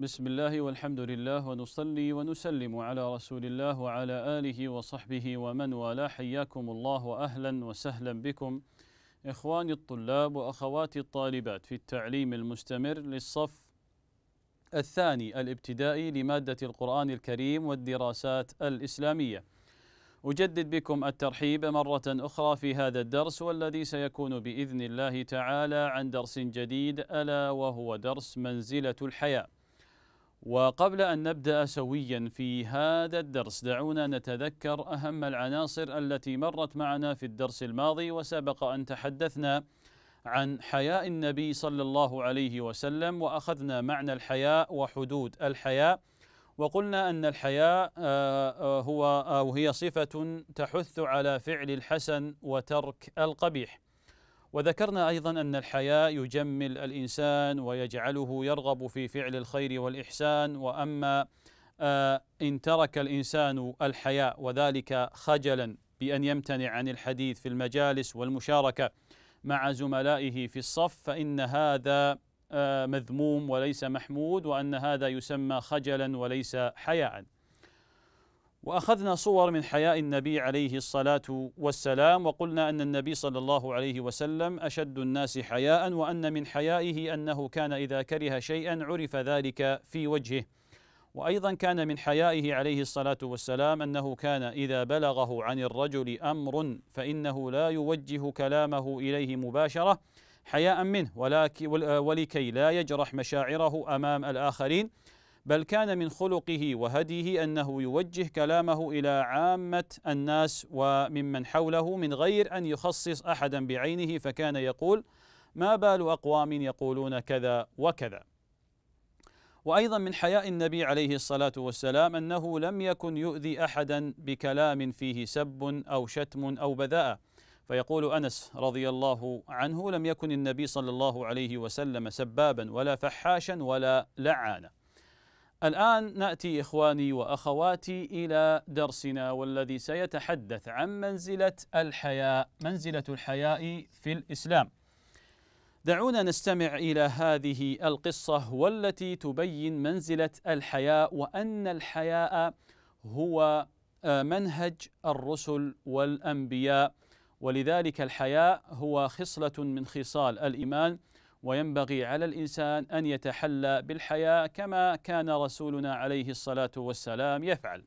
بسم الله والحمد لله ونصلي ونسلم على رسول الله وعلى آله وصحبه ومن والاه حياكم الله وأهلا وسهلا بكم إخواني الطلاب وأخواتي الطالبات في التعليم المستمر للصف الثاني الابتدائي لمادة القرآن الكريم والدراسات الإسلامية أجدد بكم الترحيب مرة أخرى في هذا الدرس والذي سيكون بإذن الله تعالى عن درس جديد ألا وهو درس منزلة الحياة وقبل أن نبدأ سويا في هذا الدرس دعونا نتذكر أهم العناصر التي مرت معنا في الدرس الماضي وسبق أن تحدثنا عن حياء النبي صلى الله عليه وسلم وأخذنا معنى الحياء وحدود الحياء وقلنا أن الحياء آه، آه، هو أو آه، هي صفة تحث على فعل الحسن وترك القبيح وذكرنا ايضا ان الحياء يجمل الانسان ويجعله يرغب في فعل الخير والاحسان واما آه، ان ترك الانسان الحياء وذلك خجلا بان يمتنع عن الحديث في المجالس والمشاركه مع زملائه في الصف فان هذا آه، مذموم وليس محمود وان هذا يسمى خجلا وليس حياء واخذنا صور من حياء النبي عليه الصلاه والسلام وقلنا ان النبي صلى الله عليه وسلم اشد الناس حياء وان من حيائه انه كان اذا كره شيئا عرف ذلك في وجهه وايضا كان من حيائه عليه الصلاه والسلام انه كان اذا بلغه عن الرجل امر فانه لا يوجه كلامه اليه مباشره حياء منه ولكي ولكي لا يجرح مشاعره امام الاخرين بل كان من خلقه وهديه انه يوجه كلامه الى عامه الناس وممن حوله من غير ان يخصص احدا بعينه فكان يقول ما بال اقوام يقولون كذا وكذا وايضا من حياء النبي عليه الصلاه والسلام انه لم يكن يؤذي احدا بكلام فيه سب او شتم او بذاء فيقول انس رضي الله عنه لم يكن النبي صلى الله عليه وسلم سبابا ولا فحاشا ولا لعانا الآن نأتي إخواني وأخواتي إلى درسنا والذي سيتحدث عن منزلة الحياء، منزلة الحياء في الإسلام. دعونا نستمع إلى هذه القصة والتي تبين منزلة الحياء وأن الحياء هو آه، منهج الرسل والأنبياء ولذلك الحياء هو خصلة من خصال الإيمان وينبغي على الإنسان أن يتحلى بالحياة كما كان رسولنا عليه الصلاة والسلام يفعل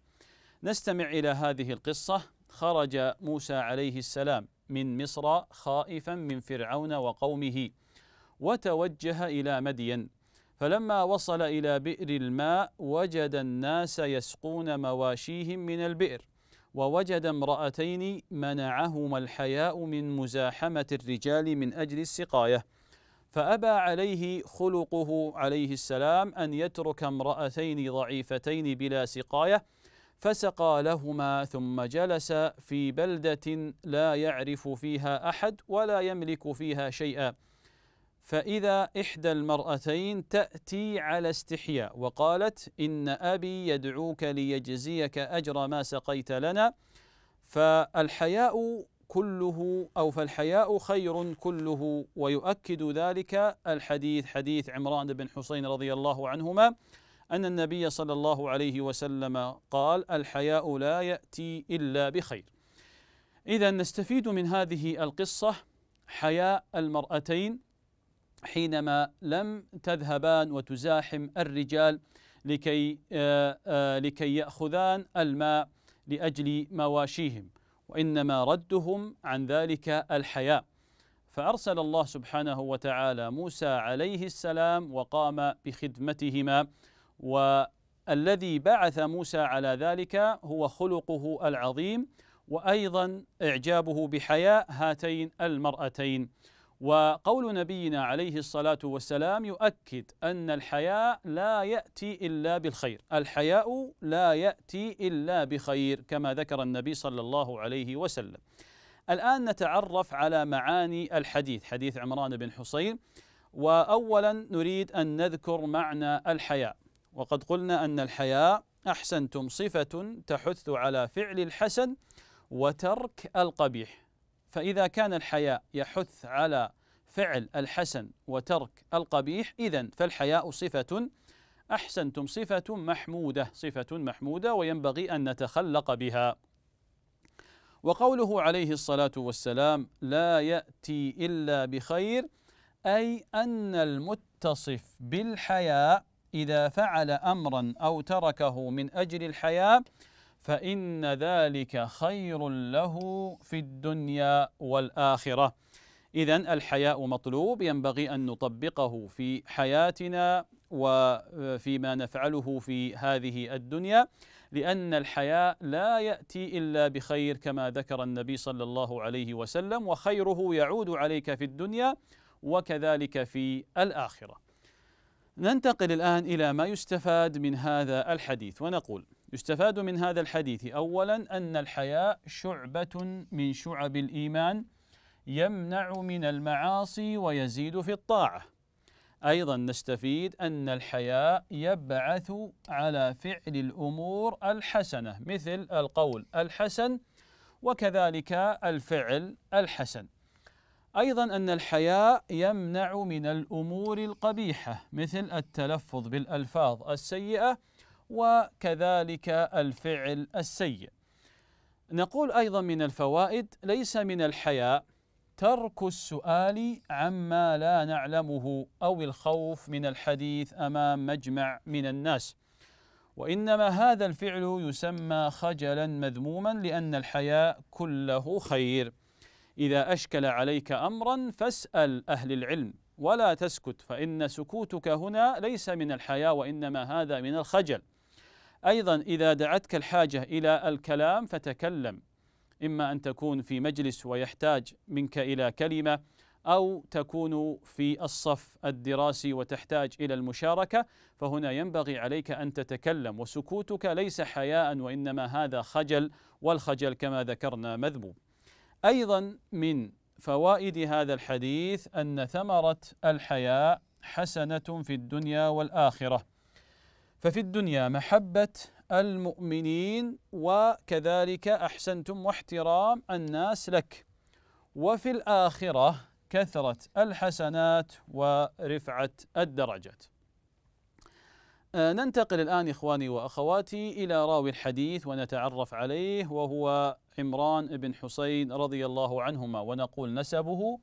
نستمع إلى هذه القصة خرج موسى عليه السلام من مصر خائفا من فرعون وقومه وتوجه إلى مدين فلما وصل إلى بئر الماء وجد الناس يسقون مواشيهم من البئر ووجد امرأتين منعهما الحياء من مزاحمة الرجال من أجل السقاية فأبى عليه خلقه عليه السلام أن يترك امرأتين ضعيفتين بلا سقاية فسقى لهما ثم جلس في بلدة لا يعرف فيها أحد ولا يملك فيها شيئا فإذا إحدى المرأتين تأتي على استحياء وقالت إن أبي يدعوك ليجزيك أجر ما سقيت لنا فالحياء كله أو فالحياء خير كله ويؤكد ذلك الحديث حديث عمران بن حسين رضي الله عنهما أن النبي صلى الله عليه وسلم قال الحياء لا يأتي إلا بخير إذا نستفيد من هذه القصة حياء المرأتين حينما لم تذهبان وتزاحم الرجال لكي آه، آه، لكي يأخذان الماء لأجل مواشيهم وإنما ردهم عن ذلك الحياء فأرسل الله سبحانه وتعالى موسى عليه السلام وقام بخدمتهما والذي بعث موسى على ذلك هو خلقه العظيم وأيضا إعجابه بحياء هاتين المرأتين وقول نبينا عليه الصلاة والسلام يؤكد أن الحياء لا يأتي إلا بالخير الحياء لا يأتي إلا بخير كما ذكر النبي صلى الله عليه وسلم الآن نتعرف على معاني الحديث حديث عمران بن حصين وأولا نريد أن نذكر معنى الحياء وقد قلنا أن الحياء أحسنتم صفة تحث على فعل الحسن وترك القبيح فإذا كان الحياء يحث على فعل الحسن وترك القبيح إذا فالحياء صفة أحسنتم صفة محمودة صفة محمودة وينبغي أن نتخلق بها وقوله عليه الصلاة والسلام لا يأتي إلا بخير أي أن المتصف بالحياء إذا فعل أمرا أو تركه من أجل الحياء فإن ذلك خير له في الدنيا والآخرة إذا الحياء مطلوب ينبغي أن نطبقه في حياتنا وفيما آه، نفعله في هذه الدنيا لأن الحياء لا يأتي إلا بخير كما ذكر النبي صلى الله عليه وسلم وخيره يعود عليك في الدنيا وكذلك في الآخرة ننتقل الآن إلى ما يستفاد من هذا الحديث ونقول يستفاد من هذا الحديث اولا ان الحياء شعبه من شعب الايمان يمنع من المعاصي ويزيد في الطاعه ايضا نستفيد ان الحياء يبعث على فعل الامور الحسنه مثل القول الحسن وكذلك الفعل الحسن ايضا ان الحياء يمنع من الامور القبيحه مثل التلفظ بالالفاظ السيئه وكذلك الفعل السيء نقول أيضا من الفوائد ليس من الحياء ترك السؤال عما لا نعلمه أو الخوف من الحديث أمام مجمع من الناس وإنما هذا الفعل يسمى خجلا مذموما لأن الحياء كله خير إذا أشكل عليك أمرا فاسأل أهل العلم ولا تسكت فإن سكوتك هنا ليس من الحياء وإنما هذا من الخجل أيضا إذا دعتك الحاجة إلى الكلام فتكلم إما أن تكون في مجلس ويحتاج منك إلى كلمة أو تكون في الصف الدراسي وتحتاج إلى المشاركة فهنا ينبغي عليك أن تتكلم وسكوتك ليس حياء وإنما هذا خجل والخجل كما ذكرنا مذموم أيضا من فوائد هذا الحديث أن ثمرة الحياء حسنة في الدنيا والآخرة ففي الدنيا محبة المؤمنين وكذلك أحسنتم واحترام الناس لك وفي الآخرة كثرة الحسنات ورفعة الدرجات آه، ننتقل الآن إخواني وأخواتي إلى راوي الحديث ونتعرف عليه وهو عمران بن حسين رضي الله عنهما ونقول نسبه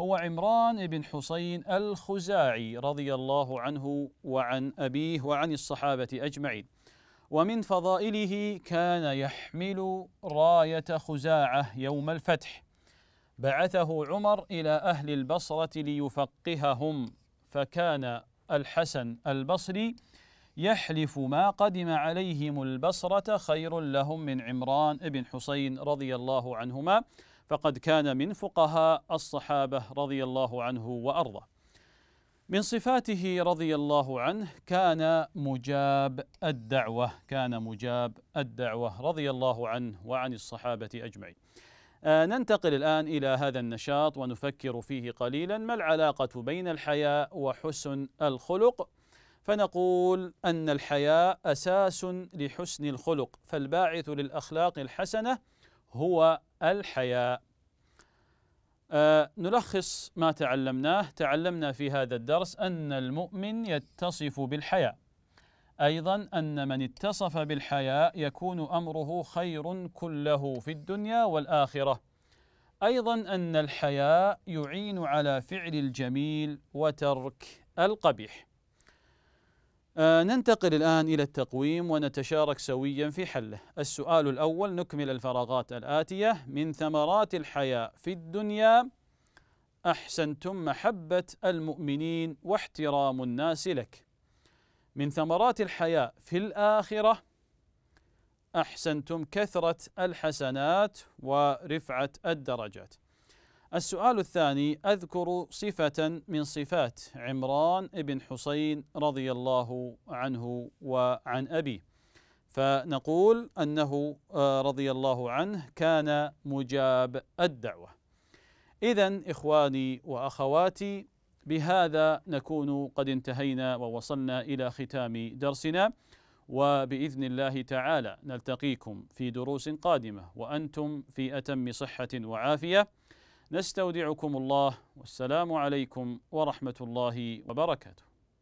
هو عمران بن حسين الخزاعي رضي الله عنه وعن أبيه وعن الصحابة أجمعين ومن فضائله كان يحمل راية خزاعة يوم الفتح بعثه عمر إلى أهل البصرة ليفقههم فكان الحسن البصري يحلف ما قدم عليهم البصرة خير لهم من عمران بن حسين رضي الله عنهما فقد كان من فقهاء الصحابة رضي الله عنه وأرضاه من صفاته رضي الله عنه كان مجاب الدعوة كان مجاب الدعوة رضي الله عنه وعن الصحابة أجمعين آه، ننتقل الآن إلى هذا النشاط ونفكر فيه قليلا ما العلاقة بين الحياء وحسن الخلق فنقول أن الحياء أساس لحسن الخلق فالباعث للأخلاق الحسنة هو الحياء آه نلخص ما تعلمناه تعلمنا في هذا الدرس أن المؤمن يتصف بالحياء أيضا أن من اتصف بالحياء يكون أمره خير كله في الدنيا والآخرة أيضا أن الحياء يعين على فعل الجميل وترك القبيح آه، ننتقل الآن إلى التقويم ونتشارك سويا في حله السؤال الأول نكمل الفراغات الآتية من ثمرات الحياة في الدنيا أحسنتم محبة المؤمنين واحترام الناس لك من ثمرات الحياة في الآخرة أحسنتم كثرة الحسنات ورفعة الدرجات السؤال الثاني أذكر صفة من صفات عمران بن حسين رضي الله عنه وعن أبيه فنقول أنه آه، رضي الله عنه كان مجاب الدعوة إذا إخواني وأخواتي بهذا نكون قد انتهينا ووصلنا إلى ختام درسنا وباذن الله تعالى نلتقيكم في دروس قادمه وانتم في اتم صحه وعافيه نستودعكم الله والسلام عليكم ورحمه الله وبركاته